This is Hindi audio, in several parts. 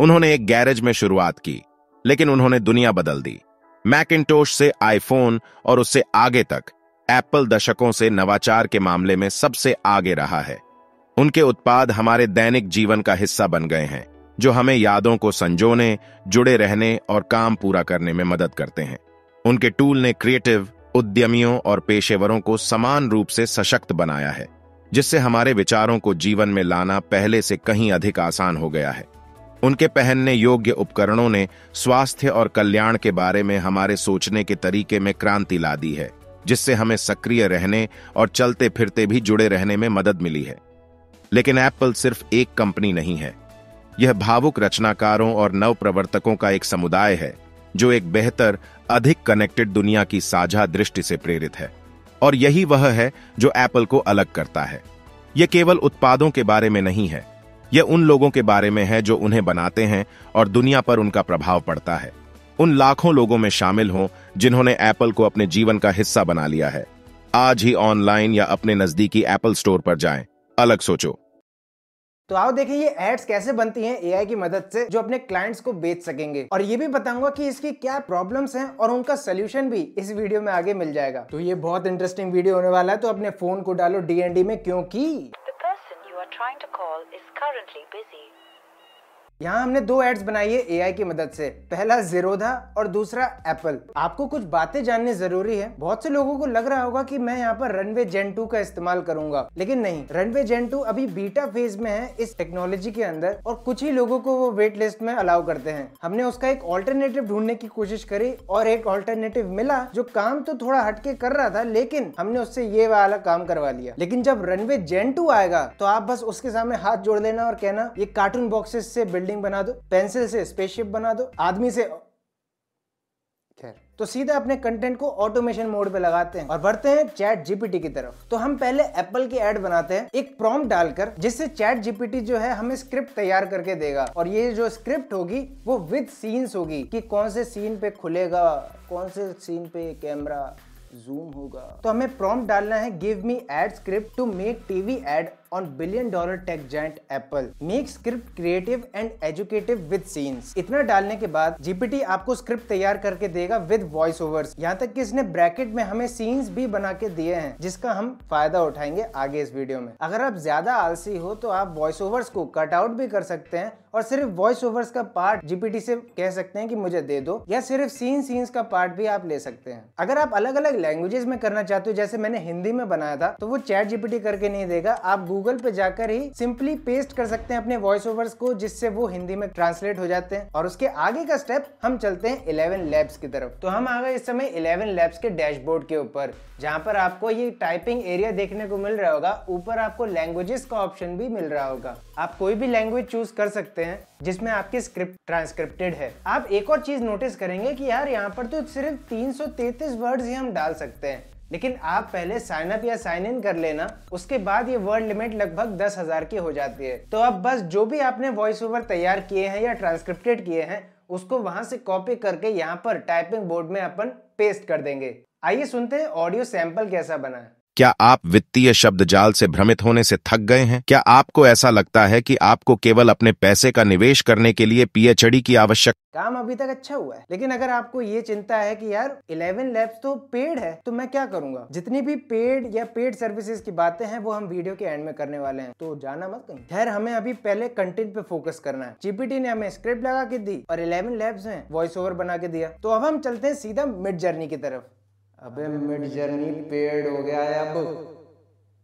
उन्होंने एक गैरेज में शुरुआत की लेकिन उन्होंने दुनिया बदल दी मैकिनटोश से आईफोन और उससे आगे तक एप्पल दशकों से नवाचार के मामले में सबसे आगे रहा है उनके उत्पाद हमारे दैनिक जीवन का हिस्सा बन गए हैं जो हमें यादों को संजोने जुड़े रहने और काम पूरा करने में मदद करते हैं उनके टूल ने क्रिएटिव उद्यमियों और पेशेवरों को समान रूप से सशक्त बनाया है जिससे हमारे विचारों को जीवन में लाना पहले से कहीं अधिक आसान हो गया है उनके पहनने योग्य उपकरणों ने स्वास्थ्य और कल्याण के बारे में हमारे सोचने के तरीके में क्रांति ला दी है जिससे हमें सक्रिय रहने और चलते फिरते भी जुड़े रहने में मदद मिली है लेकिन एप्पल सिर्फ एक कंपनी नहीं है यह भावुक रचनाकारों और नव प्रवर्तकों का एक समुदाय है जो एक बेहतर अधिक कनेक्टेड दुनिया की साझा दृष्टि से प्रेरित है और यही वह है जो एप्पल को अलग करता है यह केवल उत्पादों के बारे में नहीं है यह उन लोगों के बारे में है जो उन्हें बनाते हैं और दुनिया पर उनका प्रभाव पड़ता है उन लाखों लोगों में शामिल हों जिन्होंने एप्पल को अपने जीवन का हिस्सा बना लिया है आज ही ऑनलाइन या अपने नजदीकी एप्पल स्टोर पर जाएं, अलग सोचो तो आओ देखें ये एड्स कैसे बनती हैं एआई की मदद से जो अपने क्लाइंट्स को बेच सकेंगे और ये भी बताऊंगा कि इसकी क्या प्रॉब्लम्स हैं और उनका सोल्यूशन भी इस वीडियो में आगे मिल जाएगा तो ये बहुत इंटरेस्टिंग वीडियो होने वाला है तो अपने फोन को डालो डीएनडी में क्योंकि currently busy. यहाँ हमने दो एड्स बनाई है एआई की मदद से पहला जीरोधा और दूसरा एप्पल आपको कुछ बातें जानने जरूरी है बहुत से लोगों को लग रहा होगा कि मैं यहाँ पर रनवे जेन टू का इस्तेमाल करूंगा लेकिन नहीं रनवे जेन टू अभी बीटा फेज में है इस टेक्नोलॉजी के अंदर और कुछ ही लोगों को वो वेट लिस्ट में अलाउ करते हैं हमने उसका एक ऑल्टरनेटिव ढूंढने की कोशिश करी और एक ऑल्टरनेटिव मिला जो काम तो थोड़ा हटके कर रहा था लेकिन हमने उससे ये वाला काम करवा लिया लेकिन जब रनवे जेन टू आएगा तो आप बस उसके सामने हाथ जोड़ लेना और कहना ये कार्टून बॉक्सेस से बिल्डिंग बिल्डिंग बना दो पेंसिल से स्पेसशिप बना दो आदमी से खैर तो सीधा अपने कंटेंट को ऑटोमेशन मोड पे लगाते हैं और बढ़ते हैं चैट जीपीटी की तरफ तो हम पहले एप्पल की एड बनाते हैं एक प्रॉम्प्ट डालकर जिससे चैट जीपीटी जो है हमें स्क्रिप्ट तैयार करके देगा और ये जो स्क्रिप्ट होगी वो विद सीन्स होगी कि कौन से सीन पे खुलेगा कौन से सीन पे कैमरा जूम होगा तो हमें प्रॉम्प्ट डालना है give me ad script to make TV ad on billion dollar tech giant Apple. Make script creative and educative with scenes. इतना डालने के बाद GPT आपको स्क्रिप्ट तैयार करके देगा विद वॉइस ओवर्स यहाँ तक कि इसने ब्रैकेट में हमें सीन्स भी बना के दिए हैं जिसका हम फायदा उठाएंगे आगे इस वीडियो में अगर आप ज्यादा आलसी हो तो आप वॉइस ओवर्स को कट आउट भी कर सकते हैं और सिर्फ वॉइस ओवर्स का पार्ट जीपीटी से कह सकते हैं कि मुझे दे दो या सिर्फ सीन सीन्स का पार्ट भी आप ले सकते हैं अगर आप अलग अलग लैंग्वेजेस में करना चाहते हो जैसे मैंने हिंदी में बनाया था तो वो चैट जीपीटी करके नहीं देगा आप गूगल गूगल पे जाकर ही सिंपली पेस्ट कर सकते हैं अपने वॉइस ओवर्स को जिससे वो हिंदी में ट्रांसलेट हो जाते हैं और उसके आगे का स्टेप हम चलते हैं इलेवन लैब्स की तरफ तो हम आ गए इस समय इलेवन लैब्स के डैशबोर्ड के ऊपर जहाँ पर आपको ये टाइपिंग एरिया देखने को मिल रहा होगा ऊपर आपको लैंग्वेजेस का ऑप्शन भी मिल रहा होगा आप कोई भी लैंग्वेज चूज कर सकते हैं जिसमें आपकी स्क्रिप्ट ट्रांसक्रिप्टेड है आप एक और चीज नोटिस करेंगे कि यार यहाँ पर तो सिर्फ तीन वर्ड्स ही हम डाल सकते हैं लेकिन आप पहले साइन अप या साइन इन कर लेना उसके बाद ये वर्ड लिमिट लगभग दस हजार की हो जाती है तो अब बस जो भी आपने वॉइस ओवर तैयार किए हैं या ट्रांसक्रिप्टेड किए हैं उसको वहां से कॉपी करके यहाँ पर टाइपिंग बोर्ड में अपन पेस्ट कर देंगे आइए सुनते हैं ऑडियो सैंपल कैसा बना है क्या आप वित्तीय शब्द जाल से भ्रमित होने से थक गए हैं क्या आपको ऐसा लगता है कि आपको केवल अपने पैसे का निवेश करने के लिए पीएचडी की आवश्यक काम अभी तक अच्छा हुआ है लेकिन अगर आपको ये चिंता है कि यार 11 लैब्स तो पेड है तो मैं क्या करूंगा जितनी भी पेड या पेड सर्विसेज की बातें हैं वो हम वीडियो के एंड में करने वाले हैं तो जाना मत कहीं खैर हमें अभी पहले कंटेंट पे फोकस करना है जीपीटी ने हमें स्क्रिप्ट लगा के दी और इलेवन लैब्स है वॉइस ओवर बना के दिया तो अब हम चलते हैं सीधा मिड जर्नी की तरफ अबे मिड जर्नी पेड हो गया है अब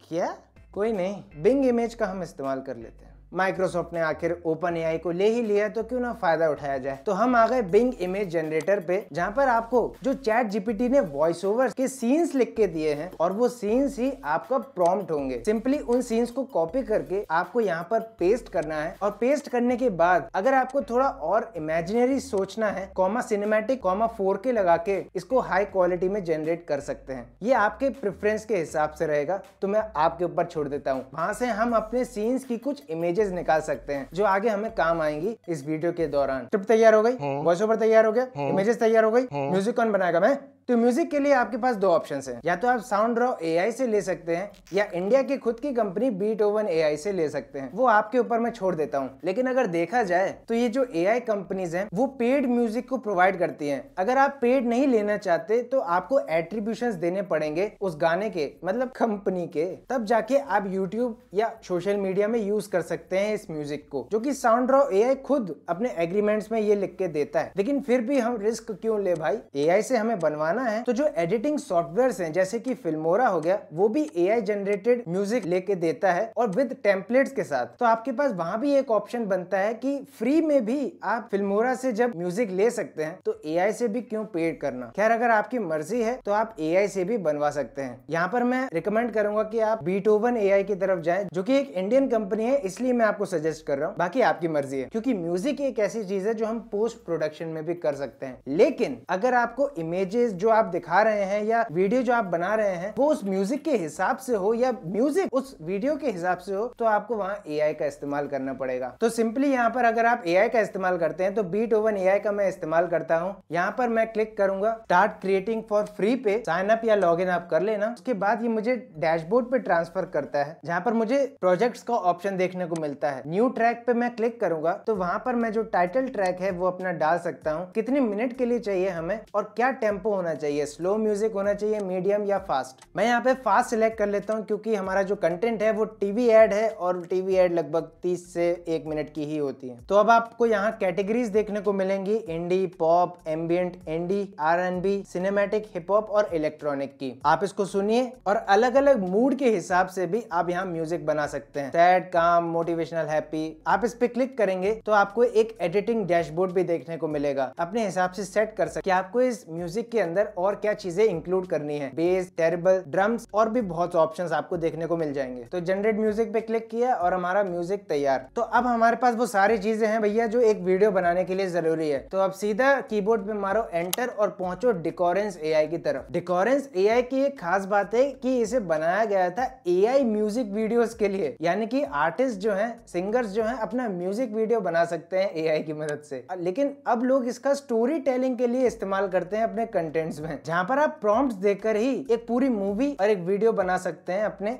क्या कोई नहीं बिंग इमेज का हम इस्तेमाल कर लेते हैं माइक्रोसॉफ्ट ने आखिर ओपन एआई को ले ही लिया तो क्यों ना फायदा उठाया जाए तो हम आ गए बिंग इमेज जनरेटर पे जहाँ पर आपको जो चैट जीपीटी ने वॉइस ओवर के सीन्स लिख के दिए हैं और वो सीन्स ही आपका प्रॉम्प्ट होंगे सिंपली उन सीन्स को कॉपी करके आपको यहाँ पर पेस्ट करना है और पेस्ट करने के बाद अगर आपको थोड़ा और इमेजिनरी सोचना है कॉमा सिनेमेटिक कॉमा फोर के लगा के इसको हाई क्वालिटी में जनरेट कर सकते हैं ये आपके प्रेफरेंस के हिसाब से रहेगा तो मैं आपके ऊपर छोड़ देता हूँ वहां से हम अपने सीन्स की कुछ इमेज इमेजेस निकाल सकते हैं जो आगे हमें काम आएंगी इस वीडियो के दौरान ट्रिप तैयार हो गई वॉइस हम्म। ओवर तैयार हो गया इमेजेस हम्म। तैयार हो गई म्यूजिक हम्म। कौन बनाएगा मैं तो म्यूजिक के लिए आपके पास दो ऑप्शन हैं या तो आप साउंड रॉ ए से ले सकते हैं या इंडिया की खुद की कंपनी बीट ओवन ए से ले सकते हैं वो आपके ऊपर मैं छोड़ देता हूँ लेकिन अगर देखा जाए तो ये जो आई कंपनीज हैं वो पेड म्यूजिक को प्रोवाइड करती हैं अगर आप पेड नहीं लेना चाहते तो आपको एट्रीब्यूशन देने पड़ेंगे उस गाने के मतलब कंपनी के तब जाके आप यूट्यूब या सोशल मीडिया में यूज कर सकते हैं इस म्यूजिक को जो की साउंड रॉ ए खुद अपने एग्रीमेंट्स में ये लिख के देता है लेकिन फिर भी हम रिस्क क्यों ले भाई ए से हमें बनवाना बनाना है तो जो एडिटिंग सॉफ्टवेयर है जैसे की फिल्मोरा हो गया वो भी ए जनरेटेड म्यूजिक लेके देता है और विद टेम्पलेट्स के साथ तो आपके पास वहाँ भी एक ऑप्शन बनता है कि फ्री में भी आप फिल्मोरा से जब म्यूजिक ले सकते हैं तो ए से भी क्यों पेड करना खैर अगर आपकी मर्जी है तो आप ए से भी बनवा सकते हैं यहाँ पर मैं रिकमेंड करूंगा कि आप बीटोवन ए की तरफ जाए जो की एक इंडियन कंपनी है इसलिए मैं आपको सजेस्ट कर रहा हूँ बाकी आपकी मर्जी है क्योंकि म्यूजिक एक ऐसी चीज है जो हम पोस्ट प्रोडक्शन में भी कर सकते हैं लेकिन अगर आपको इमेजेस जो जो आप दिखा रहे हैं या वीडियो जो आप बना रहे हैं वो उस म्यूजिक के हिसाब से हो या म्यूजिक उस वीडियो के हिसाब से हो तो आपको वहाँ ए का इस्तेमाल करना पड़ेगा तो सिंपली यहाँ पर अगर आप ए का इस्तेमाल करते हैं तो बीट ओवन ए का मैं इस्तेमाल करता हूँ यहाँ पर मैं क्लिक करूंगा स्टार्ट क्रिएटिंग फॉर फ्री पे साइन अप या लॉग इन आप कर लेना उसके बाद ये मुझे डैशबोर्ड पे ट्रांसफर करता है जहाँ पर मुझे प्रोजेक्ट्स का ऑप्शन देखने को मिलता है न्यू ट्रैक पे मैं क्लिक करूंगा तो वहाँ पर मैं जो टाइटल ट्रैक है वो अपना डाल सकता हूँ कितने मिनट के लिए चाहिए हमें और क्या टेम्पो होना होना चाहिए स्लो म्यूजिक होना चाहिए मीडियम या फास्ट मैं यहाँ पे फास्ट सिलेक्ट कर लेता हूँ क्योंकि हमारा जो कंटेंट है वो टीवी एड है और टीवी एड लगभग तीस से एक मिनट की ही होती है तो अब आपको यहाँ कैटेगरीज देखने को मिलेंगी indie pop ambient indie R N B cinematic hip hop और इलेक्ट्रॉनिक की आप इसको सुनिए और अलग अलग मूड के हिसाब से भी आप यहाँ म्यूजिक बना सकते हैं सैड काम मोटिवेशनल हैप्पी आप इस पे क्लिक करेंगे तो आपको एक एडिटिंग डैशबोर्ड भी देखने को मिलेगा अपने हिसाब से सेट कर सकते आपको इस म्यूजिक के अंदर अंदर और क्या चीजें इंक्लूड करनी है बेस टेरबल ड्रम्स और भी बहुत ऑप्शन आपको देखने को मिल जाएंगे तो जनरेट म्यूजिक पे क्लिक किया और हमारा म्यूजिक तैयार तो अब हमारे पास वो सारी चीजें हैं भैया जो एक वीडियो बनाने के लिए जरूरी है तो अब सीधा कीबोर्ड पे मारो एंटर और पहुंचो डिकोरेंस ए की तरफ डिकोरेंस ए की एक खास बात है कि इसे बनाया गया था ए म्यूजिक वीडियोस के लिए यानी कि आर्टिस्ट जो हैं सिंगर्स जो हैं अपना म्यूजिक वीडियो बना सकते हैं ए की मदद से लेकिन अब लोग इसका स्टोरी टेलिंग के लिए इस्तेमाल करते हैं अपने कंटेंट में जहाँ पर आप प्रॉम्प्ट्स देकर ही एक पूरी मूवी और एक वीडियो बना सकते हैं अपने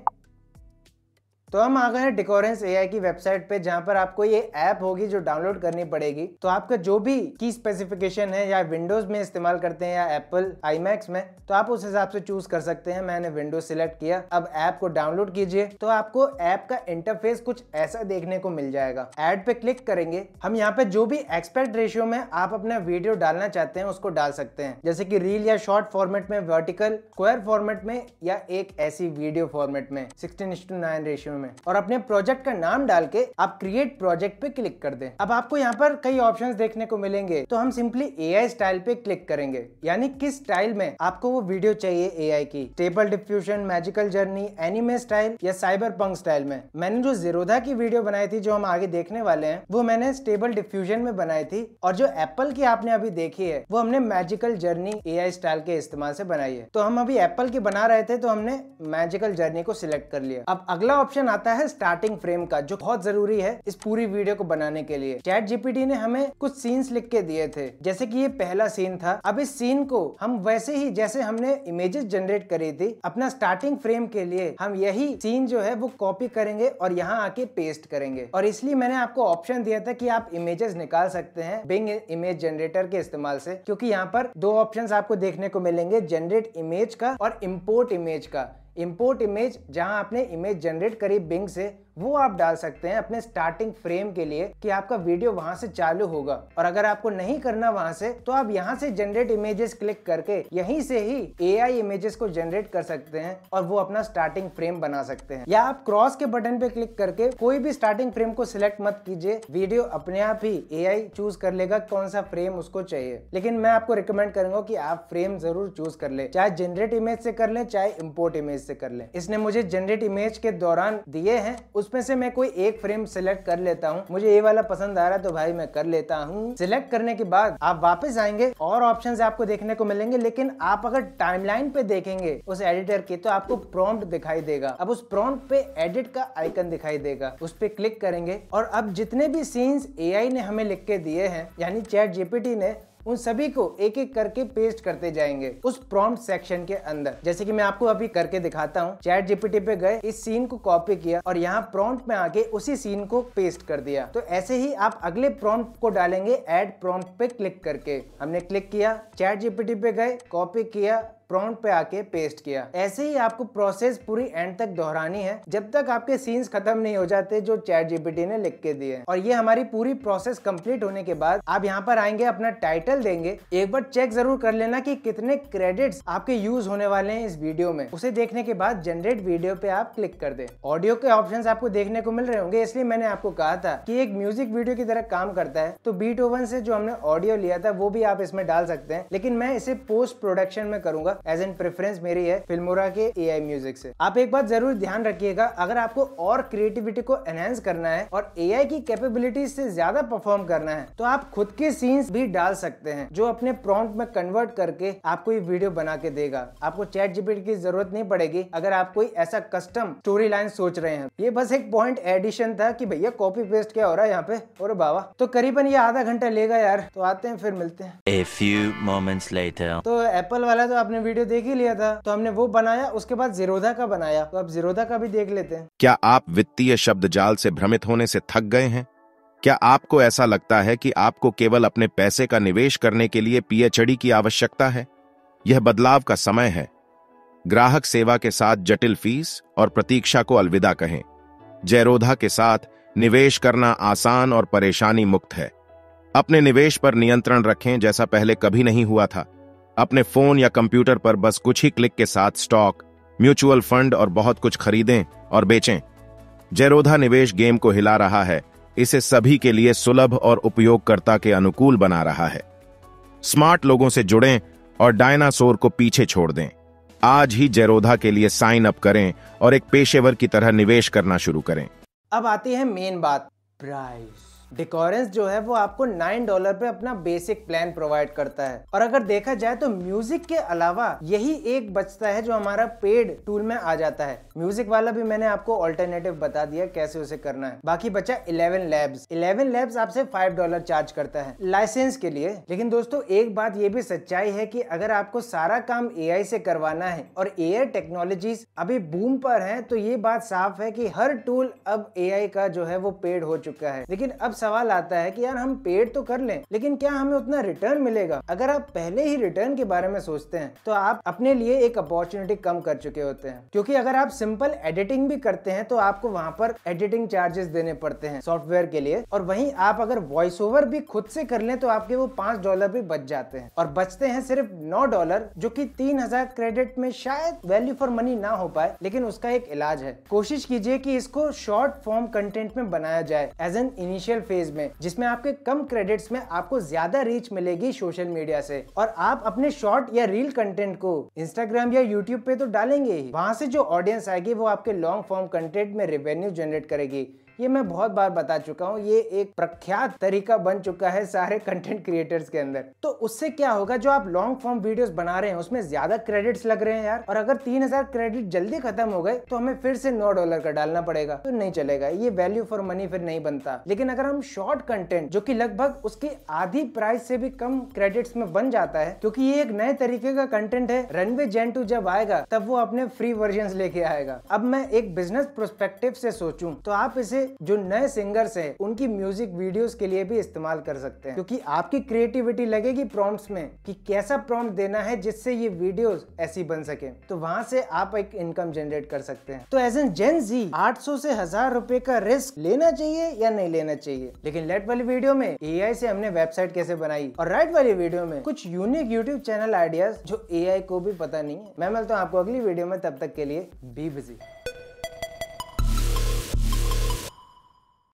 तो हम आ गए हैं डिकोरेंस एआई की वेबसाइट पे जहाँ पर आपको ये ऐप होगी जो डाउनलोड करनी पड़ेगी तो आपका जो भी की स्पेसिफिकेशन है या विंडोज में इस्तेमाल करते हैं या एप्पल आई में तो आप उस हिसाब से चूज कर सकते हैं मैंने विंडोज सिलेक्ट किया अब ऐप को डाउनलोड कीजिए तो आपको ऐप का इंटरफेस कुछ ऐसा देखने को मिल जाएगा एड पे क्लिक करेंगे हम यहाँ पे जो भी एक्सपेक्ट रेशियो में आप अपना वीडियो डालना चाहते हैं उसको डाल सकते हैं जैसे की रील या शॉर्ट फॉर्मेट में वर्टिकल स्क्वायर फॉर्मेट में या एक ऐसी वीडियो फॉर्मेट में सिक्सटीन रेशियो मेनू में और अपने प्रोजेक्ट का नाम डाल के आप क्रिएट प्रोजेक्ट पे क्लिक कर दें अब आपको यहाँ पर कई ऑप्शन देखने को मिलेंगे तो हम सिंपली ए स्टाइल पे क्लिक करेंगे यानी किस स्टाइल में आपको वो वीडियो चाहिए ए की table diffusion magical journey anime style या साइबर पंक स्टाइल में मैंने जो जीरोधा की वीडियो बनाई थी जो हम आगे देखने वाले हैं वो मैंने स्टेबल डिफ्यूजन में बनाई थी और जो एप्पल की आपने अभी देखी है वो हमने मैजिकल जर्नी ए स्टाइल के इस्तेमाल से बनाई है तो हम अभी एप्पल की बना रहे थे तो हमने मैजिकल जर्नी को सिलेक्ट कर लिया अब अगला ऑप्शन क्वेश्चन आता है स्टार्टिंग फ्रेम का जो बहुत जरूरी है इस पूरी वीडियो को बनाने के लिए चैट जीपीटी ने हमें कुछ सीन्स लिख के दिए थे जैसे कि ये पहला सीन था अब इस सीन को हम वैसे ही जैसे हमने इमेजेस जनरेट करी थी अपना स्टार्टिंग फ्रेम के लिए हम यही सीन जो है वो कॉपी करेंगे और यहाँ आके पेस्ट करेंगे और इसलिए मैंने आपको ऑप्शन दिया था की आप इमेजेस निकाल सकते हैं बिंग इमेज जनरेटर के इस्तेमाल से क्योंकि यहाँ पर दो ऑप्शन आपको देखने को मिलेंगे जनरेट इमेज का और इम्पोर्ट इमेज का इम्पोर्ट इमेज जहां आपने इमेज जनरेट करी बिंग से वो आप डाल सकते हैं अपने स्टार्टिंग फ्रेम के लिए कि आपका वीडियो वहां से चालू होगा और अगर आपको नहीं करना वहां से तो आप यहाँ से जनरेट इमेजेस क्लिक करके यहीं से ही एआई इमेजेस को जनरेट कर सकते हैं और वो अपना स्टार्टिंग फ्रेम बना सकते हैं या आप क्रॉस के बटन पे क्लिक करके कोई भी स्टार्टिंग फ्रेम को सिलेक्ट मत कीजिए वीडियो अपने आप ही ए चूज कर लेगा कौन सा फ्रेम उसको चाहिए लेकिन मैं आपको रिकमेंड करूंगा की आप फ्रेम जरूर चूज कर ले चाहे जनरेट इमेज से कर ले चाहे इम्पोर्ट इमेज से कर ले इसने मुझे जनरेट इमेज के दौरान दिए हैं उस उसमें से मैं कोई एक फ्रेम सिलेक्ट कर लेता हूँ मुझे ये वाला पसंद आ रहा है तो भाई मैं कर लेता हूँ सिलेक्ट करने के बाद आप वापस आएंगे और ऑप्शन आपको देखने को मिलेंगे लेकिन आप अगर टाइमलाइन पे देखेंगे उस एडिटर की तो आपको प्रॉम्प्ट दिखाई देगा अब उस प्रॉम्प्ट पे एडिट का आइकन दिखाई देगा उस पर क्लिक करेंगे और अब जितने भी सीन्स एआई ने हमें लिख के दिए हैं यानी चैट जीपीटी ने उन सभी को एक एक करके पेस्ट करते जाएंगे उस प्रॉम्प्ट सेक्शन के अंदर जैसे कि मैं आपको अभी करके दिखाता हूँ चैट जीपीटी पे गए इस सीन को कॉपी किया और यहाँ प्रॉम्प्ट में आके उसी सीन को पेस्ट कर दिया तो ऐसे ही आप अगले प्रॉम्प्ट को डालेंगे एड प्रॉम्प्ट पे क्लिक करके हमने क्लिक किया चैट जीपीटी पे गए कॉपी किया प्रॉन्ट पे आके पेस्ट किया ऐसे ही आपको प्रोसेस पूरी एंड तक दोहरानी है जब तक आपके सीन्स खत्म नहीं हो जाते जो चैट जीपीटी ने लिख के दिए और ये हमारी पूरी प्रोसेस कंप्लीट होने के बाद आप यहाँ पर आएंगे अपना टाइटल देंगे एक बार चेक जरूर कर लेना कि कितने क्रेडिट्स आपके यूज होने वाले हैं इस वीडियो में उसे देखने के बाद जनरेट वीडियो पे आप क्लिक कर दे ऑडियो के ऑप्शन आपको देखने को मिल रहे होंगे इसलिए मैंने आपको कहा था की एक म्यूजिक वीडियो की तरह काम करता है तो बीट ओवन से जो हमने ऑडियो लिया था वो भी आप इसमें डाल सकते हैं लेकिन मैं इसे पोस्ट प्रोडक्शन में करूंगा का एज एन प्रेफरेंस मेरी है फिल्मोरा के ए म्यूजिक से आप एक बात जरूर ध्यान रखिएगा अगर आपको और क्रिएटिविटी को एनहेंस करना है और ए की कैपेबिलिटीज से ज्यादा परफॉर्म करना है तो आप खुद के सीन्स भी डाल सकते हैं जो अपने प्रॉन्ट में कन्वर्ट करके आपको ये वीडियो बना के देगा आपको चैट जीपीटी की जरूरत नहीं पड़ेगी अगर आप कोई ऐसा कस्टम स्टोरी लाइन सोच रहे हैं ये बस एक पॉइंट एडिशन था कि भैया कॉपी पेस्ट क्या हो रहा है यहाँ पे और बाबा तो करीबन ये आधा घंटा लेगा यार तो आते हैं फिर मिलते हैं A few moments later. तो एप्पल वाला तो आपने वीडियो देख ही लिया था तो हमने वो बनाया उसके बाद जीरोधा का बनाया तो अब जीरोधा का भी देख लेते हैं क्या आप वित्तीय शब्द जाल से भ्रमित होने से थक गए हैं क्या आपको ऐसा लगता है कि आपको केवल अपने पैसे का निवेश करने के लिए पीएचडी की आवश्यकता है यह बदलाव का समय है ग्राहक सेवा के साथ जटिल फीस और प्रतीक्षा को अलविदा कहें जयरोधा के साथ निवेश करना आसान और परेशानी मुक्त है अपने निवेश पर नियंत्रण रखें जैसा पहले कभी नहीं हुआ था अपने फोन या कंप्यूटर पर बस कुछ ही क्लिक के साथ स्टॉक म्यूचुअल फंड और बहुत कुछ खरीदें और बेचें जयरोधा निवेश गेम को हिला रहा है इसे सभी के लिए सुलभ और उपयोगकर्ता के अनुकूल बना रहा है स्मार्ट लोगों से जुड़ें और डायनासोर को पीछे छोड़ दें आज ही जयरोधा के लिए साइन अप करें और एक पेशेवर की तरह निवेश करना शुरू करें अब आते हैं मेन बात प्राइस डिकोरेंस जो है वो आपको नाइन डॉलर पे अपना बेसिक प्लान प्रोवाइड करता है और अगर देखा जाए तो म्यूजिक के अलावा यही एक बचता है जो हमारा पेड टूल में आ जाता है म्यूजिक वाला भी मैंने आपको ऑल्टरनेटिव बता दिया कैसे उसे करना है बाकी बचा इलेवन लैब्स इलेवन लैब्स आपसे फाइव डॉलर चार्ज करता है लाइसेंस के लिए लेकिन दोस्तों एक बात ये भी सच्चाई है की अगर आपको सारा काम ए से करवाना है और ए आई अभी बूम पर है तो ये बात साफ है की हर टूल अब ए का जो है वो पेड हो चुका है लेकिन अब सवाल आता है कि यार हम पेड तो कर लें लेकिन क्या हमें उतना रिटर्न मिलेगा अगर आप पहले ही रिटर्न के बारे में सोचते हैं तो आप अपने लिए एक अपॉर्चुनिटी कम कर चुके होते हैं क्योंकि अगर आप सिंपल एडिटिंग भी करते हैं तो आपको वहाँ पर एडिटिंग चार्जेस देने पड़ते हैं सॉफ्टवेयर के लिए और वहीं आप अगर वॉइस ओवर भी खुद से कर लें तो आपके वो पांच डॉलर भी बच जाते हैं और बचते हैं सिर्फ नौ डॉलर जो की तीन हजार क्रेडिट में शायद वैल्यू फॉर मनी ना हो पाए लेकिन उसका एक इलाज है कोशिश कीजिए कि इसको शॉर्ट फॉर्म कंटेंट में बनाया जाए एज एन इनिशियल फेज में जिसमें आपके कम क्रेडिट्स में आपको ज्यादा रीच मिलेगी सोशल मीडिया से और आप अपने शॉर्ट या रील कंटेंट को इंस्टाग्राम या यूट्यूब पे तो डालेंगे ही वहां से जो ऑडियंस आएगी वो आपके लॉन्ग फॉर्म कंटेंट में रेवेन्यू जनरेट करेगी ये मैं बहुत बार बता चुका हूँ ये एक प्रख्यात तरीका बन चुका है सारे कंटेंट क्रिएटर्स के अंदर तो उससे क्या होगा जो आप लॉन्ग फॉर्म वीडियोस बना रहे हैं उसमें ज्यादा क्रेडिट्स लग रहे हैं यार और अगर तीन हजार क्रेडिट जल्दी खत्म हो गए तो हमें फिर से नौ डॉलर का डालना पड़ेगा तो नहीं चलेगा ये वैल्यू फॉर मनी फिर नहीं बनता लेकिन अगर हम शॉर्ट कंटेंट जो की लगभग उसकी आधी प्राइस से भी कम क्रेडिट्स में बन जाता है क्योंकि ये एक नए तरीके का कंटेंट है रनवे जेन टू जब आएगा तब वो अपने फ्री वर्जन लेके आएगा अब मैं एक बिजनेस प्रोस्पेक्टिव से सोचूं तो आप इसे जो नए सिंगर्स हैं उनकी म्यूजिक वीडियोस के लिए भी इस्तेमाल कर सकते हैं क्योंकि आपकी क्रिएटिविटी लगेगी प्रॉम्प्ट्स में कि कैसा प्रॉम्प्ट देना है जिससे ये वीडियोस ऐसी बन सके तो वहां से आप एक इनकम जनरेट कर सकते हैं तो एज एन जेन जी आठ से हजार रुपए का रिस्क लेना चाहिए या नहीं लेना चाहिए लेकिन लेट वाली वीडियो में ए से हमने वेबसाइट कैसे बनाई और राइट वाली वीडियो में कुछ यूनिक यूट्यूब चैनल आइडियाज जो ए को भी पता नहीं है मैं मिलता हूँ आपको अगली वीडियो में तब तक के लिए बी बिजी